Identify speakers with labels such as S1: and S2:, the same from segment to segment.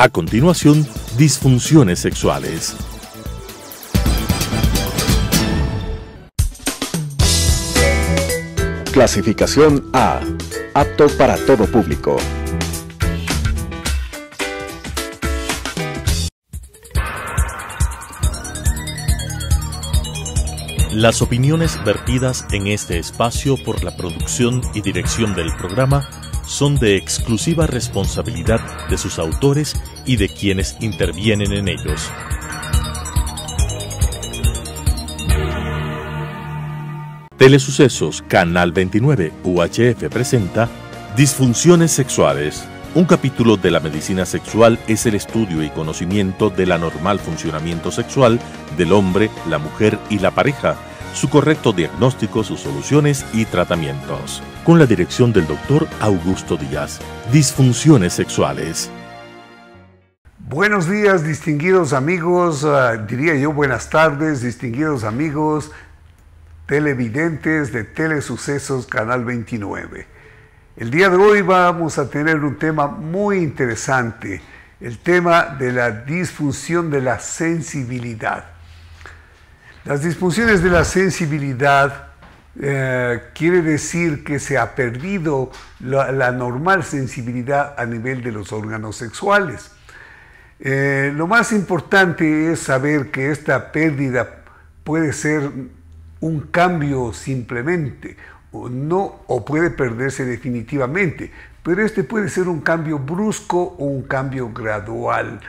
S1: A continuación, disfunciones sexuales. Clasificación A. Apto para todo público. Las opiniones vertidas en este espacio por la producción y dirección del programa son de exclusiva responsabilidad de sus autores y de quienes intervienen en ellos. Telesucesos, Canal 29, UHF presenta Disfunciones Sexuales. Un capítulo de la medicina sexual es el estudio y conocimiento del anormal funcionamiento sexual del hombre, la mujer y la pareja su correcto diagnóstico, sus soluciones y tratamientos. Con la dirección del doctor Augusto Díaz. Disfunciones sexuales.
S2: Buenos días, distinguidos amigos, ah, diría yo buenas tardes, distinguidos amigos televidentes de Telesucesos Canal 29. El día de hoy vamos a tener un tema muy interesante, el tema de la disfunción de la sensibilidad. Las disfunciones de la sensibilidad eh, quiere decir que se ha perdido la, normal sensibilidad a nivel de los órganos sexuales. Eh, lo más importante es saber que esta pérdida puede ser un cambio simplemente, o no, o puede perderse definitivamente, pero este puede ser un cambio brusco o un cambio gradual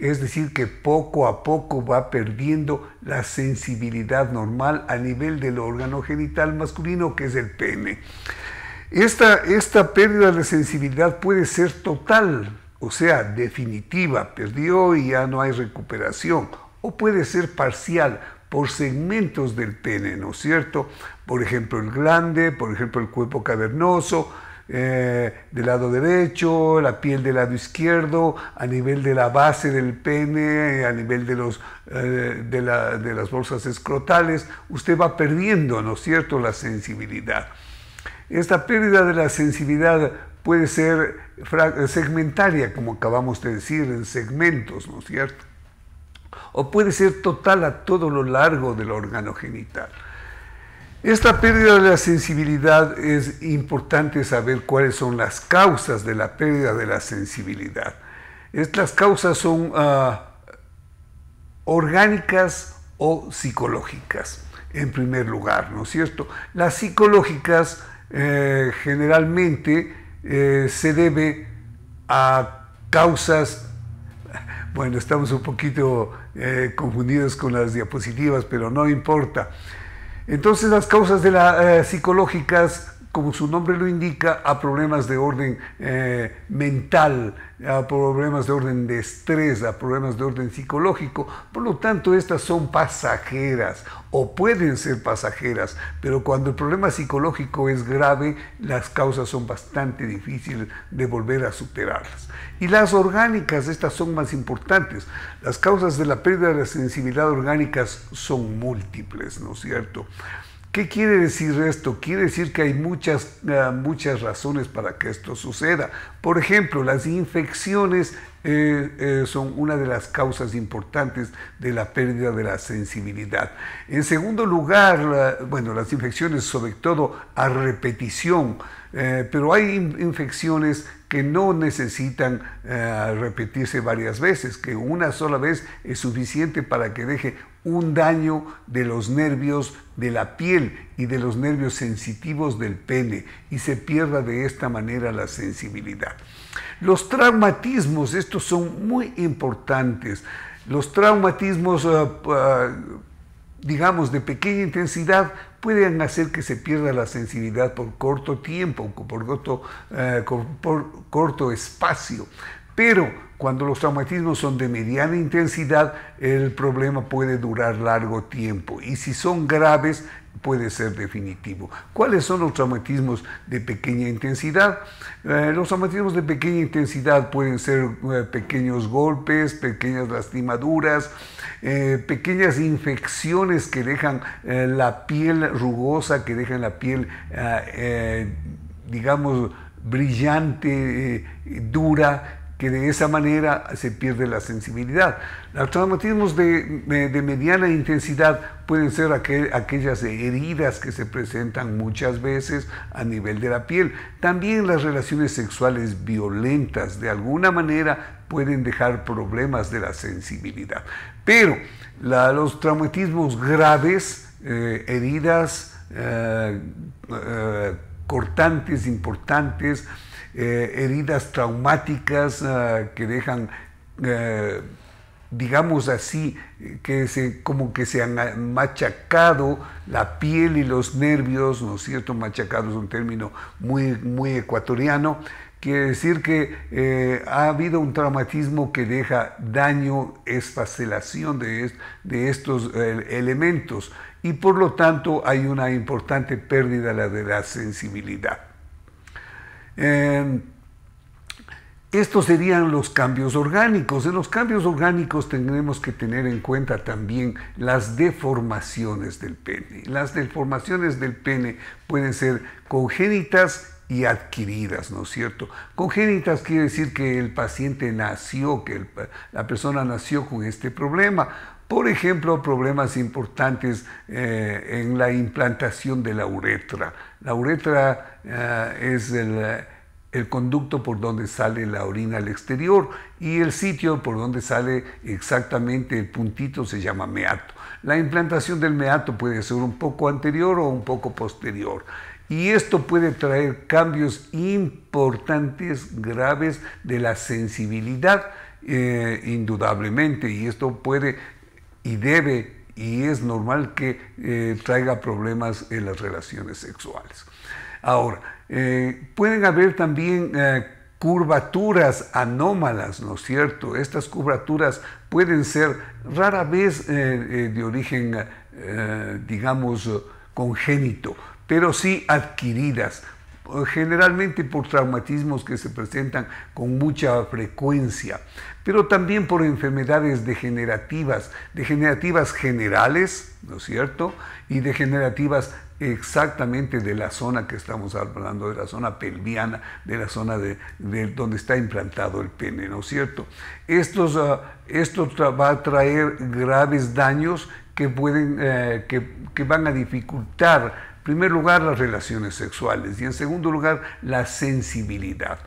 S2: es decir, que poco a poco va perdiendo la sensibilidad normal a nivel del órgano genital masculino que es el pene. Esta, pérdida de sensibilidad puede ser total, o sea, definitiva, perdió y ya no hay recuperación, o puede ser parcial por segmentos del pene, ¿no es cierto? Por ejemplo, el glande, por ejemplo, el cuerpo cavernoso, eh, del lado derecho, la piel del lado izquierdo, a nivel de la base del pene, a nivel de, los, eh, de las bolsas escrotales, usted va perdiendo, ¿no es cierto?, la sensibilidad. Esta pérdida de la sensibilidad puede ser segmentaria, como acabamos de decir, en segmentos, ¿no es cierto? O puede ser total a todo lo largo del órgano genital. Esta pérdida de la sensibilidad es importante saber cuáles son las causas de la pérdida de la sensibilidad. Estas causas son ah, orgánicas o psicológicas, en primer lugar, ¿no es cierto? Las psicológicas eh, generalmente eh, se debe a causas, bueno, estamos un poquito eh, confundidos con las diapositivas, pero no importa. Entonces las causas de la, eh, psicológicas como su nombre lo indica, a problemas de orden eh, mental, a problemas de orden de estrés, a problemas de orden psicológico. Por lo tanto, estas son pasajeras o pueden ser pasajeras, pero cuando el problema psicológico es grave, las causas son bastante difíciles de volver a superarlas. Y las orgánicas, estas son más importantes. Las causas de la pérdida de la sensibilidad orgánicas son múltiples, ¿no es cierto? ¿Qué quiere decir esto? Quiere decir que hay muchas, eh, muchas razones para que esto suceda. Por ejemplo, las infecciones eh, eh, son una de las causas importantes de la pérdida de la sensibilidad. En segundo lugar, bueno, las infecciones sobre todo a repetición, pero hay infecciones que no necesitan repetirse varias veces, que una sola vez es suficiente para que deje un daño de los nervios de la piel y de los nervios sensitivos del pene y se pierda de esta manera la sensibilidad. Los traumatismos, estos son muy importantes. Los traumatismos, eh, digamos, de pequeña intensidad pueden hacer que se pierda la sensibilidad por corto tiempo, por corto, eh, por corto espacio. Pero cuando los traumatismos son de mediana intensidad, el problema puede durar largo tiempo y si son graves puede ser definitivo. ¿Cuáles son los traumatismos de pequeña intensidad? Eh, los traumatismos de pequeña intensidad pueden ser eh, pequeños golpes, pequeñas lastimaduras, eh, pequeñas infecciones que dejan la piel rugosa, que dejan la piel, digamos, brillante, dura, que de esa manera se pierde la sensibilidad. Los traumatismos de, mediana intensidad pueden ser aquellas heridas que se presentan muchas veces a nivel de la piel. También las relaciones sexuales violentas de alguna manera pueden dejar problemas de la sensibilidad. Pero los traumatismos graves, eh, heridas eh, eh, cortantes, importantes, eh, heridas traumáticas ah, que dejan, eh, digamos así, que como que se han machacado la piel y los nervios, ¿no es cierto? Machacado es un término muy, muy ecuatoriano. Quiere decir que eh, ha habido un traumatismo que deja daño, esfacelación de, de estos elementos y por lo tanto hay una importante pérdida de la sensibilidad. Em, estos serían los cambios orgánicos. En los cambios orgánicos tendremos que tener en cuenta también las deformaciones del pene. Las deformaciones del pene pueden ser congénitas y adquiridas, ¿no es cierto? Congénitas quiere decir que el paciente nació, que la persona nació con este problema por ejemplo, problemas importantes eh, en la implantación de la uretra. La uretra eh, es el, conducto por donde sale la orina al exterior y el sitio por donde sale exactamente el puntito se llama meato. La implantación del meato puede ser un poco anterior o un poco posterior. Y esto puede traer cambios importantes, graves, de la sensibilidad, eh, indudablemente. Y esto puede y debe y es normal que eh, traiga problemas en las relaciones sexuales. Ahora, eh, pueden haber también eh, curvaturas anómalas, ¿no es cierto? Estas curvaturas pueden ser rara vez de origen, digamos, congénito, pero sí adquiridas generalmente por traumatismos que se presentan con mucha frecuencia pero también por enfermedades degenerativas, degenerativas generales, ¿no es cierto? Y degenerativas exactamente de la zona que estamos hablando, de la zona pelviana, de la zona de, donde está implantado el pene, ¿no es cierto? Ah, esto va a traer graves daños que, pueden, eh, que van a dificultar primer lugar, las relaciones sexuales y en segundo lugar, la sensibilidad.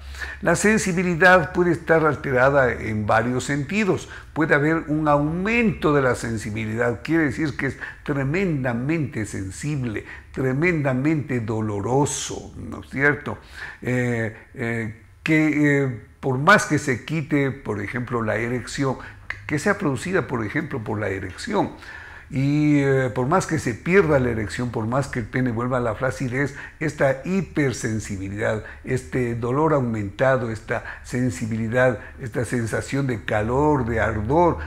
S2: La sensibilidad puede estar alterada en varios sentidos. Puede haber un aumento de la sensibilidad, quiere decir que es tremendamente sensible, tremendamente doloroso, ¿no es cierto? Eh, eh, que eh, por más que se quite, por ejemplo, la erección, que sea producida, por ejemplo, por la erección, y eh, por más que se pierda la erección, por más que el pene vuelva a la flacidez, esta hipersensibilidad, este dolor aumentado, esta sensibilidad, esta sensación de calor, de ardor,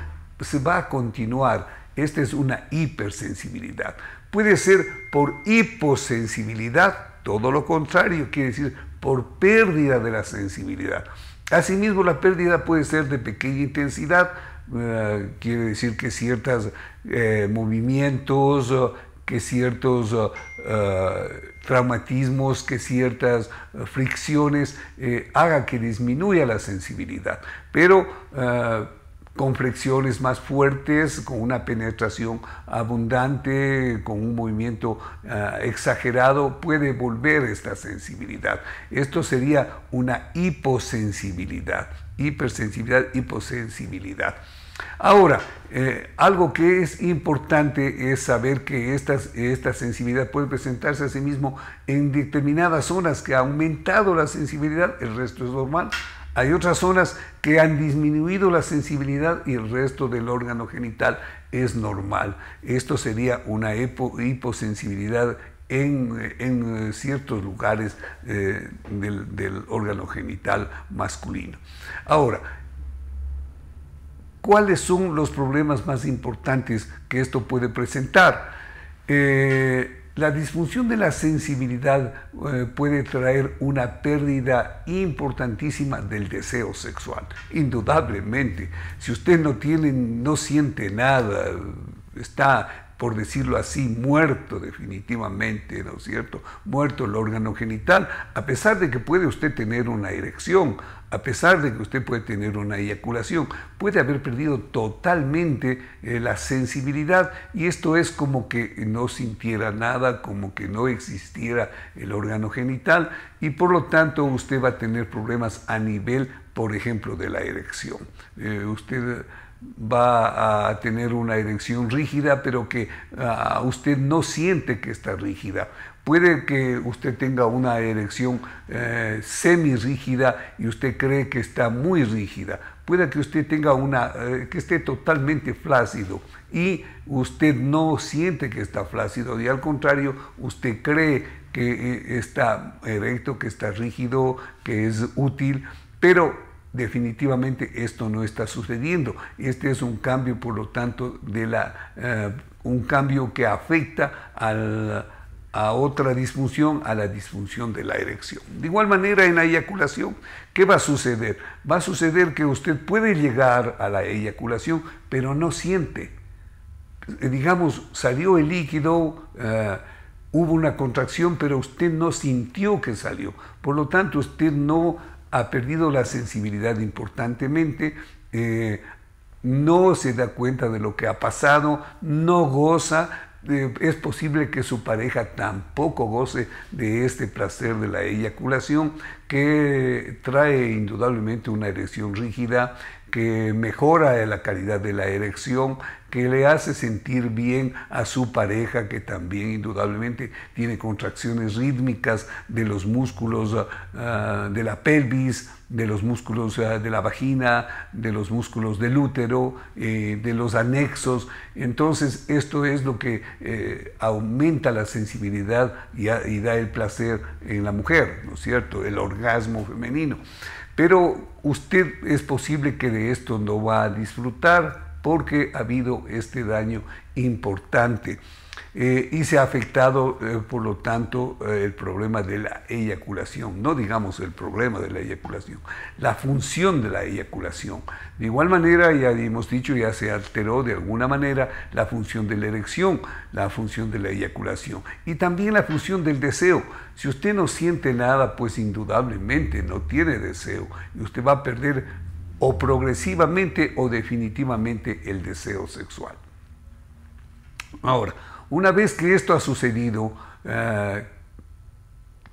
S2: se va a continuar. Esta es una hipersensibilidad. Puede ser por hiposensibilidad, todo lo contrario, quiere decir por pérdida de la sensibilidad. Asimismo, la pérdida puede ser de pequeña intensidad, eh, quiere decir que ciertos eh, movimientos, eh, que ciertos traumatismos, que ciertas fricciones hagan haga que disminuya la sensibilidad. Pero con fricciones más fuertes, con una penetración abundante, con un movimiento exagerado, puede volver esta sensibilidad. Esto sería una hiposensibilidad hipersensibilidad, hiposensibilidad. Ahora, eh, algo que es importante es saber que estas, esta sensibilidad puede presentarse a sí mismo en determinadas zonas que ha aumentado la sensibilidad, el resto es normal. Hay otras zonas que han disminuido la sensibilidad y el resto del órgano genital es normal. Esto sería una hiposensibilidad en, eh, ciertos lugares eh, del, órgano genital masculino. Ahora, ¿cuáles son los problemas más importantes que esto puede presentar? Eh, la disfunción de la sensibilidad puede traer una pérdida importantísima del deseo sexual, indudablemente. Si usted no tiene, no siente nada, está por decirlo así, muerto definitivamente, ¿no es cierto? Muerto el órgano genital, a pesar de que puede usted tener una erección, a pesar de que usted puede tener una eyaculación, puede haber perdido totalmente eh, la sensibilidad y esto es como que no sintiera nada, como que no existiera el órgano genital y por lo tanto usted va a tener problemas a nivel, por ejemplo, de la erección. Eh, va a tener una erección rígida, pero que ah, usted no siente que está rígida. Puede que usted tenga una erección eh, semi-rígida y usted cree que está muy rígida. Puede que usted tenga una, eh, que esté totalmente flácido y usted no siente que está flácido y al contrario, usted cree que eh, está erecto, que está rígido, que es útil, pero definitivamente esto no está sucediendo. Este es un cambio, por lo tanto, de la, eh, un cambio que afecta a otra disfunción, a la disfunción de la erección. De igual manera, en la eyaculación, ¿qué va a suceder? Va a suceder que usted puede llegar a la eyaculación, pero no siente. Eh, digamos, salió el líquido. Eh, hubo una contracción, pero usted no sintió que salió. Por lo tanto, usted no ha perdido la sensibilidad importantemente, eh, no se da cuenta de lo que ha pasado, no goza, eh, es posible que su pareja tampoco goce de este placer de la eyaculación que trae indudablemente una erección rígida, que mejora la calidad de la erección, que le hace sentir bien a su pareja, que también indudablemente tiene contracciones rítmicas de los músculos ah, ah, de la pelvis, de los músculos ah, de la vagina, de los músculos del útero, eh, de los anexos. Entonces esto es lo que eh, aumenta la sensibilidad y, y da el placer en la mujer, ¿no es cierto? El orgasmo femenino. Pero usted es posible que de esto no va a disfrutar porque ha habido este daño importante. Eh, y se ha afectado, eh, por lo tanto, eh, el problema de la eyaculación, no digamos el problema de la eyaculación, la función de la eyaculación. De igual manera, ya hemos dicho, ya se alteró de alguna manera la función de la erección, la función de la eyaculación y también la función del deseo. Si usted no siente nada, pues indudablemente no tiene deseo y usted va a perder o progresivamente o definitivamente el deseo sexual. Ahora, una vez que esto ha sucedido, eh,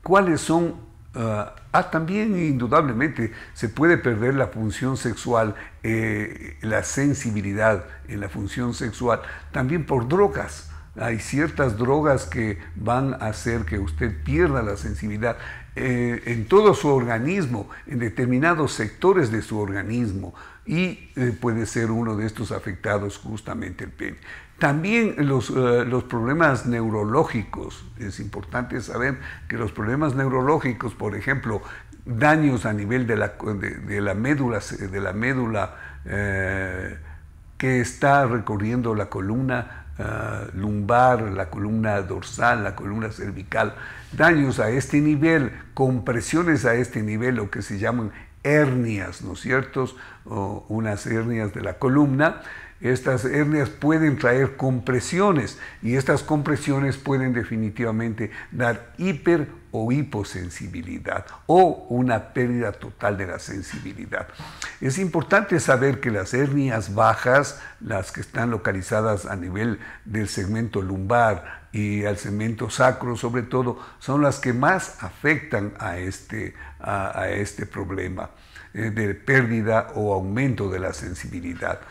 S2: ¿cuáles son... Eh, ah, también indudablemente se puede perder la función sexual, eh, la sensibilidad en la función sexual, también por drogas. Hay ciertas drogas que van a hacer que usted pierda la sensibilidad en todo su organismo, en determinados sectores de su organismo, y puede ser uno de estos afectados justamente el pene. También eh, los, problemas neurológicos, es importante saber que los problemas neurológicos, por ejemplo, daños a nivel de la, médula, de la médula eh, que está recorriendo la columna eh, lumbar, la columna dorsal, la columna cervical, daños a este nivel, compresiones a este nivel, lo que se llaman hernias, ¿no es cierto? O unas hernias de la columna estas hernias pueden traer compresiones y estas compresiones pueden definitivamente dar hiper o hiposensibilidad o una pérdida total de la sensibilidad. Es importante saber que las hernias bajas, las que están localizadas a nivel del segmento lumbar y al segmento sacro sobre todo, son las que más afectan a este, este problema eh, de pérdida o aumento de la sensibilidad.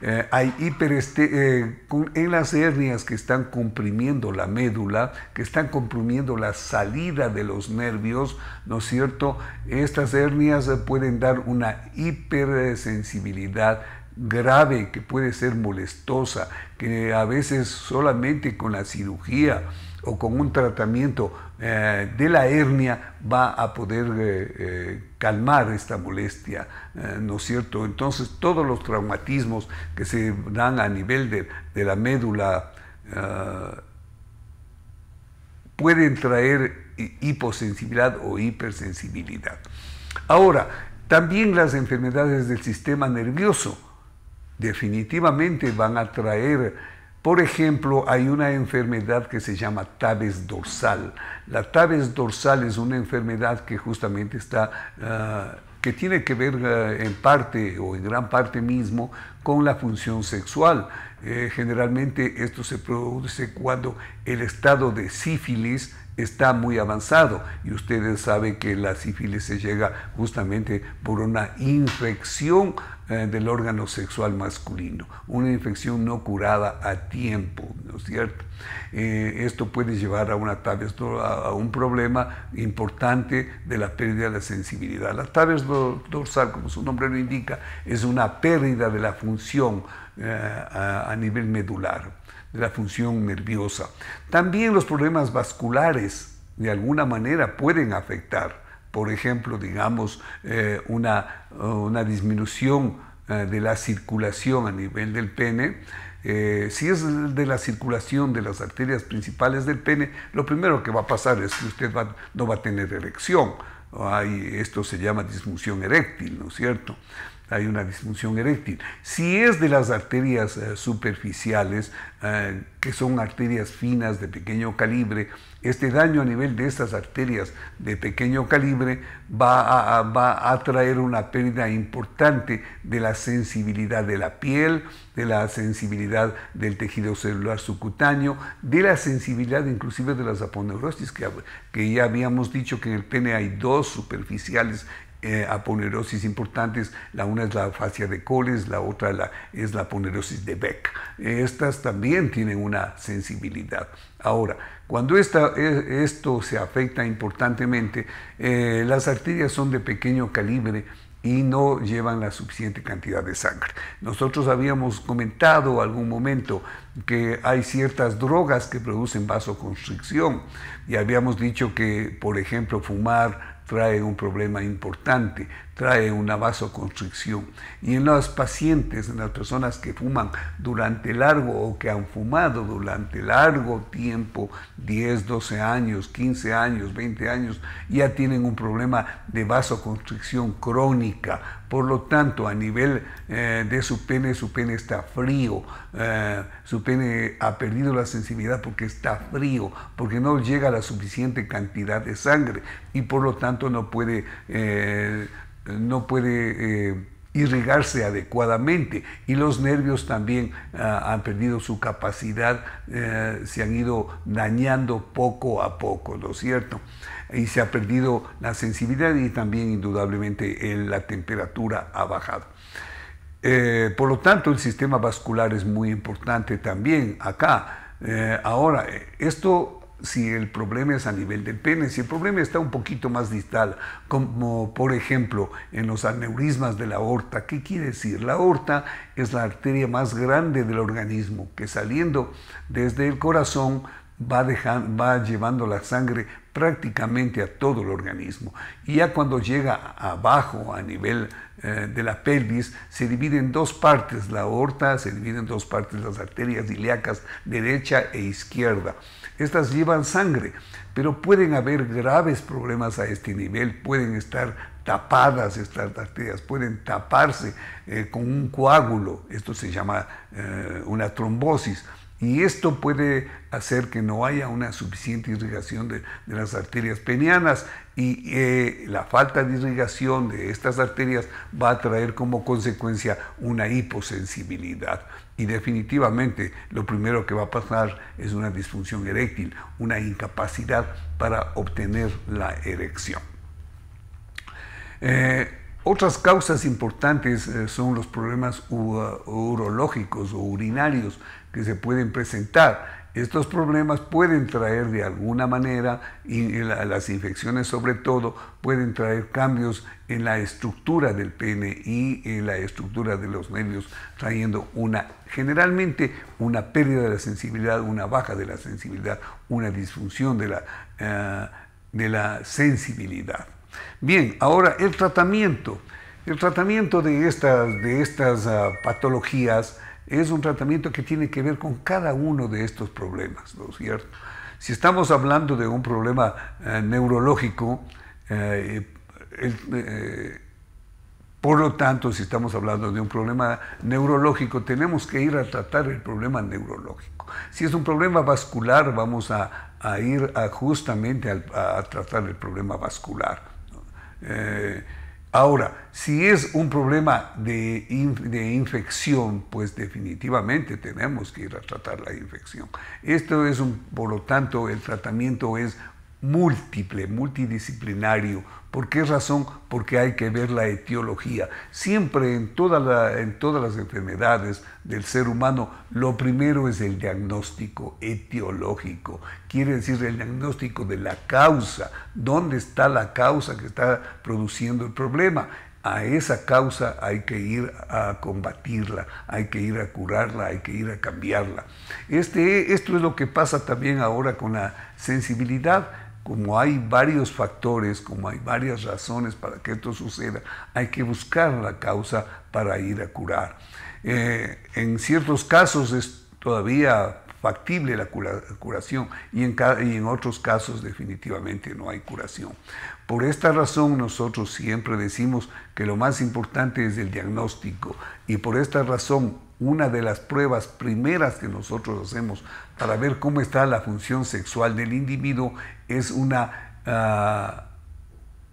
S2: Eh, hay hiper... Este, eh, en las hernias que están comprimiendo la médula, que están comprimiendo la salida de los nervios, ¿no es cierto? Estas hernias eh, pueden dar una hipersensibilidad grave que puede ser molestosa, que a veces solamente con la cirugía o con un tratamiento eh, de la hernia va a poder eh, eh, calmar esta molestia, ¿no es cierto? Entonces todos los traumatismos que se dan a nivel de, de la médula pueden traer hiposensibilidad o hipersensibilidad. Ahora, también las enfermedades del sistema nervioso definitivamente van a traer por ejemplo, hay una enfermedad que se llama tabes dorsal. La tabes dorsal es una enfermedad que justamente está... Ah, que tiene que ver ah, en parte o en gran parte mismo con la función sexual. Eh, generalmente esto se produce cuando el estado de sífilis está muy avanzado y ustedes saben que la sífilis se llega justamente por una infección eh, del órgano sexual masculino, una infección no curada a tiempo, ¿no es cierto? Eh, esto puede llevar a, una, a un problema importante de la pérdida de la sensibilidad. La tabes dorsal, como su nombre lo indica, es una pérdida de la función eh, a nivel medular de la función nerviosa. También los problemas vasculares de alguna manera pueden afectar, por ejemplo, digamos, eh, eh, una, disminución eh, de la circulación a nivel del pene. si es de la circulación de las arterias principales del pene, lo primero que va a pasar es que usted no va a tener erección. esto se llama disfunción eréctil, ¿no es cierto? hay una disfunción eréctil. Si es de las arterias eh, superficiales, eh, que son arterias finas de pequeño calibre, este daño a nivel de estas arterias de pequeño calibre va a, traer una pérdida importante de la sensibilidad de la piel, de la sensibilidad del tejido celular subcutáneo, de la sensibilidad inclusive de las aponeurosis, que, que ya habíamos dicho que en el pene hay dos superficiales eh, importantes. La una es la fascia de Coles, la otra es la aponeurosis de Beck. Estas también tienen una sensibilidad. Ahora, cuando esta, e, esto se afecta importantemente, eh, las arterias son de pequeño calibre y no llevan la suficiente cantidad de sangre. Nosotros habíamos comentado algún momento que hay ciertas drogas que producen vasoconstricción y habíamos dicho que, por ejemplo, fumar trae un problema importante trae una vasoconstricción. Y en los pacientes, en las personas que fuman durante largo o que han fumado durante largo tiempo, 10, 12 años, 15 años, 20 años, ya tienen un problema de vasoconstricción crónica. Por lo tanto, a nivel eh, de su pene, su pene está frío, eh, su pene ha perdido la sensibilidad porque está frío, porque no llega la suficiente cantidad de sangre y por lo tanto no puede... Eh, no puede eh, irrigarse adecuadamente y los nervios también ah, han perdido su capacidad, eh, se han ido dañando poco a poco, ¿no es cierto? Y se ha perdido la sensibilidad y también indudablemente la temperatura ha bajado. Eh, por lo tanto, el sistema vascular es muy importante también acá. ahora, esto si el problema es a nivel del pene, si el problema está un poquito más distal, como por ejemplo en los aneurismas de la aorta. ¿Qué quiere decir? La aorta es la arteria más grande del organismo que saliendo desde el corazón va, va llevando la sangre prácticamente a todo el organismo. Y ya cuando llega abajo, a nivel de la pelvis, se divide en dos partes la aorta, se divide en dos partes las arterias ilíacas derecha e izquierda. Estas llevan sangre, pero pueden haber graves problemas a este nivel, pueden estar tapadas estas arterias, pueden taparse eh, con un coágulo, esto se llama eh, una trombosis y esto puede hacer que no haya una suficiente irrigación de, las arterias penianas y eh, la falta de irrigación de estas arterias va a traer como consecuencia una hiposensibilidad. Y definitivamente lo primero que va a pasar es una disfunción eréctil, una incapacidad para obtener la erección. Eh, otras causas importantes eh, son los problemas uh, urológicos o urinarios que se pueden presentar. Estos problemas pueden traer de alguna manera, y las infecciones sobre todo, pueden traer cambios en la estructura del pene y en la estructura de los nervios, trayendo una, generalmente una pérdida de la sensibilidad, una baja de la sensibilidad, una disfunción de la, eh, de la sensibilidad. Bien, ahora el tratamiento. El tratamiento de estas, de estas ah, patologías es un tratamiento que tiene que ver con cada uno de estos problemas, ¿no es cierto? Si estamos hablando de un problema eh, neurológico, eh, eh, por lo tanto, si estamos hablando de un problema neurológico, tenemos que ir a tratar el problema neurológico. Si es un problema vascular, vamos a, ir justamente a, tratar el problema vascular. Ahora, si es un problema de, de, infección, pues definitivamente tenemos que ir a tratar la infección. Esto es un, por lo tanto, el tratamiento es múltiple, multidisciplinario. ¿Por qué razón? Porque hay que ver la etiología. Siempre en, en todas las enfermedades del ser humano, lo primero es el diagnóstico etiológico. Quiere decir el diagnóstico de la causa. ¿Dónde está la causa que está produciendo el problema? a esa causa hay que ir a combatirla, hay que ir a curarla, hay que ir a cambiarla. Este, esto es lo que pasa también ahora con la sensibilidad como hay varios factores, como hay varias razones para que esto suceda, hay que buscar la causa para ir a curar. Eh, en ciertos casos es todavía factible la curación y en, y en otros casos definitivamente no hay curación. Por esta razón nosotros siempre decimos que lo más importante es el diagnóstico y por esta razón una de las pruebas primeras que nosotros hacemos para ver cómo está la función sexual del individuo es una, ah,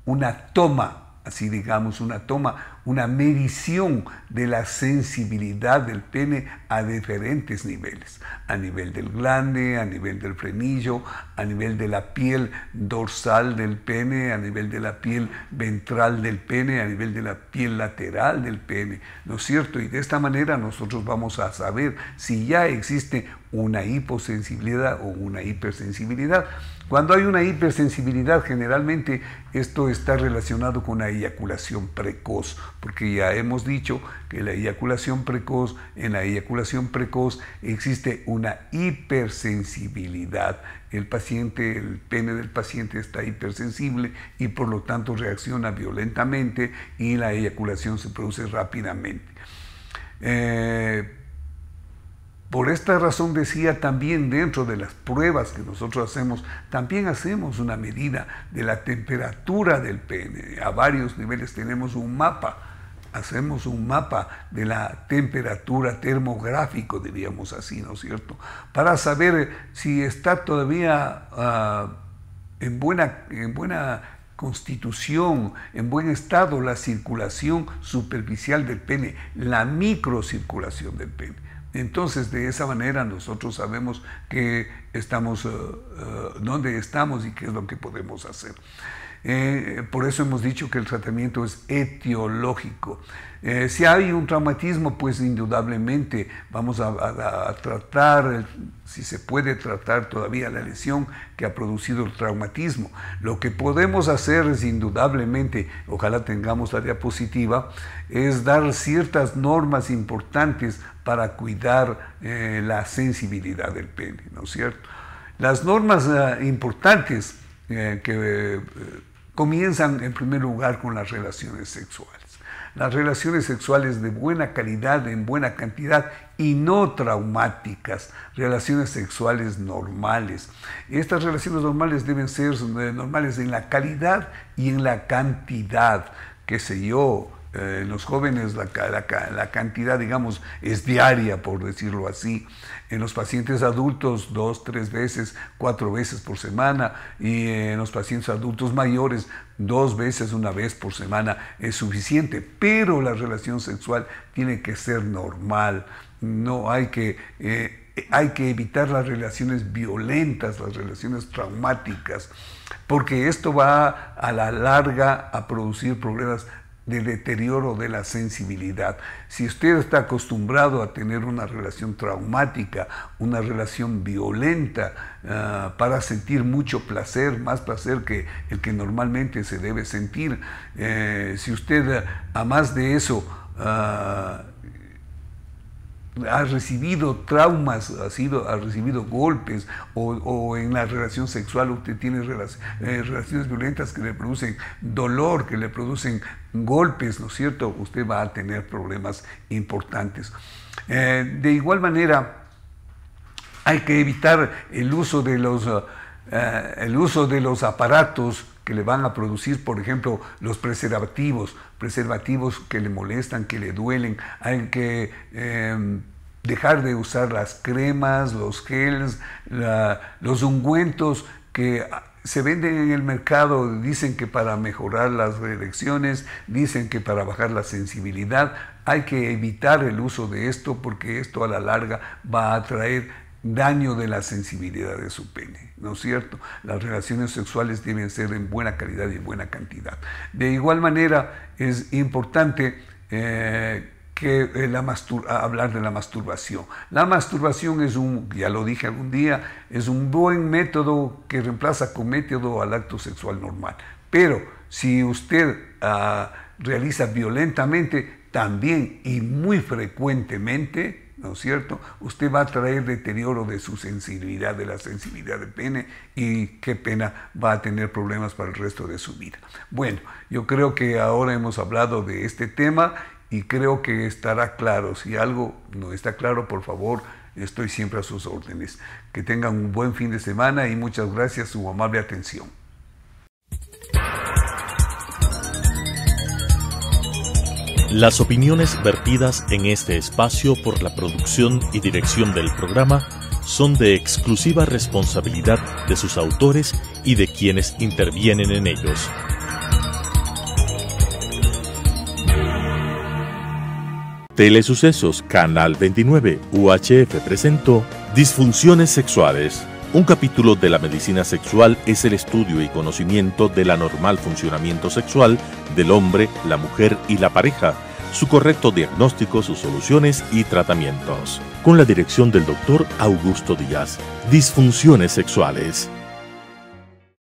S2: una toma así digamos, una toma, una medición de la sensibilidad del pene a diferentes niveles, a nivel del glande, a nivel del frenillo, a nivel de la piel dorsal del pene, a nivel de la piel ventral del pene, a nivel de la piel lateral del pene, ¿no es cierto? Y de esta manera nosotros vamos a saber si ya existe una hiposensibilidad o una hipersensibilidad. Cuando hay una hipersensibilidad, generalmente esto está relacionado con la eyaculación precoz, porque ya hemos dicho que la eyaculación precoz, en la eyaculación precoz existe una hipersensibilidad. El paciente, el pene del paciente está hipersensible y por lo tanto reacciona violentamente y la eyaculación se produce rápidamente. Eh, por esta razón decía también dentro de las pruebas que nosotros hacemos, también hacemos una medida de la temperatura del pene. A varios niveles tenemos un mapa, hacemos un mapa de la temperatura termográfico, diríamos así, ¿no es cierto? Para saber eh, si está todavía ah, en, buena, en buena constitución, en buen estado la circulación superficial del pene, la microcirculación del pene. Entonces, de esa manera nosotros sabemos eh, eh, dónde estamos y qué es lo que podemos hacer. Eh, por eso hemos dicho que el tratamiento es etiológico. Eh, si hay un traumatismo, pues indudablemente vamos a, tratar, si se puede tratar todavía la lesión que ha producido el traumatismo. Lo que podemos hacer es indudablemente, ojalá tengamos la diapositiva, es dar ciertas normas importantes para cuidar eh, la sensibilidad del pene, ¿no es cierto? Las normas importantes que comienzan en primer lugar con las relaciones sexuales. Las relaciones sexuales de buena calidad, en buena cantidad y no traumáticas, relaciones sexuales normales. Estas relaciones normales deben ser eh, normales en la calidad y en la cantidad, qué sé yo, en eh, los jóvenes la, cantidad, digamos, es diaria, por decirlo así. En los pacientes adultos, dos, tres veces, cuatro veces por semana. Y en los pacientes adultos mayores, dos veces, una vez por semana es suficiente. Pero la relación sexual tiene que ser normal. No hay que... Eh, hay que evitar las relaciones violentas, las relaciones traumáticas, porque esto va a la larga a producir problemas de deterioro de la sensibilidad. Si usted está acostumbrado a tener una relación traumática, una relación violenta, ah, para sentir mucho placer, más placer que el que normalmente se debe sentir, eh, si usted ah, a más de eso ah, ha recibido traumas, ha, sido, ha recibido golpes o, en la relación sexual usted tiene eh, relaciones violentas que le producen dolor, que le producen golpes, ¿no es cierto? Usted va a tener problemas importantes. Eh, de igual manera, hay que evitar el uso de los, eh, el uso de los aparatos que le van a producir, por ejemplo, los preservativos, preservativos que le molestan, que le duelen, hay que em, dejar de usar las cremas, los gels, los ungüentos que se venden en el mercado, dicen que para mejorar las reelecciones, dicen que para bajar la sensibilidad, hay que evitar el uso de esto porque esto a la larga va a traer daño de la sensibilidad de su pene, ¿no es cierto? Las relaciones sexuales deben ser en buena calidad y buena cantidad. De igual manera, es importante eh, que eh, hablar de la masturbación. La masturbación es un, ya lo dije algún día, es un buen método que reemplaza con método al acto sexual normal. Pero si usted ah, realiza violentamente, también y muy frecuentemente, ¿no es cierto? Usted va a traer deterioro de su sensibilidad, de la sensibilidad de pene y qué pena va a tener problemas para el resto de su vida. Bueno, yo creo que ahora hemos hablado de este tema y creo que estará claro. Si algo no está claro, por favor, estoy siempre a sus órdenes. Que tengan un buen fin de semana y muchas gracias su amable atención.
S1: Las opiniones vertidas en este espacio por la producción y dirección del programa son de exclusiva responsabilidad de sus autores y de quienes intervienen en ellos. Telesucesos Canal 29 UHF presentó Disfunciones Sexuales un capítulo de la medicina sexual es el estudio y conocimiento del anormal funcionamiento sexual del hombre, la mujer y la pareja, su correcto diagnóstico, sus soluciones y tratamientos. Con la dirección del doctor Augusto Díaz, Disfunciones Sexuales.